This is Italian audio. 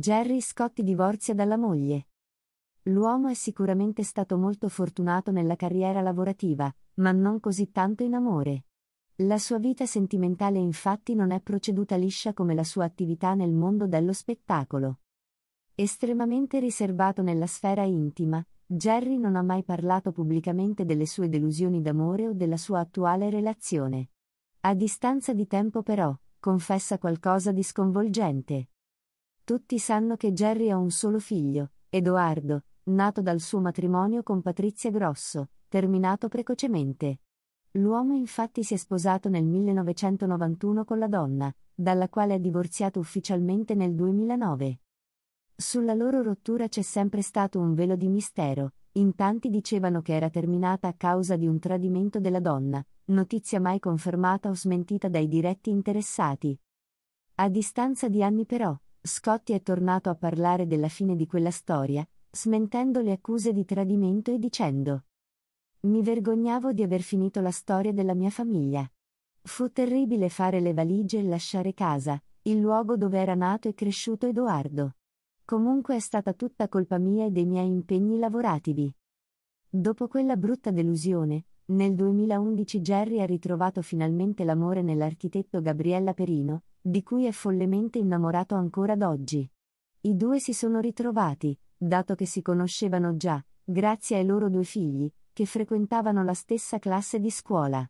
Jerry Scott divorzia dalla moglie. L'uomo è sicuramente stato molto fortunato nella carriera lavorativa, ma non così tanto in amore. La sua vita sentimentale infatti non è proceduta liscia come la sua attività nel mondo dello spettacolo. Estremamente riservato nella sfera intima, Jerry non ha mai parlato pubblicamente delle sue delusioni d'amore o della sua attuale relazione. A distanza di tempo però, confessa qualcosa di sconvolgente. Tutti sanno che Jerry ha un solo figlio, Edoardo, nato dal suo matrimonio con Patrizia Grosso, terminato precocemente. L'uomo infatti si è sposato nel 1991 con la donna, dalla quale ha divorziato ufficialmente nel 2009. Sulla loro rottura c'è sempre stato un velo di mistero, in tanti dicevano che era terminata a causa di un tradimento della donna, notizia mai confermata o smentita dai diretti interessati. A distanza di anni però, Scotti è tornato a parlare della fine di quella storia, smentendo le accuse di tradimento e dicendo Mi vergognavo di aver finito la storia della mia famiglia. Fu terribile fare le valigie e lasciare casa, il luogo dove era nato e cresciuto Edoardo. Comunque è stata tutta colpa mia e dei miei impegni lavorativi. Dopo quella brutta delusione, nel 2011 Jerry ha ritrovato finalmente l'amore nell'architetto Gabriella Perino, di cui è follemente innamorato ancora d'oggi. I due si sono ritrovati, dato che si conoscevano già, grazie ai loro due figli, che frequentavano la stessa classe di scuola.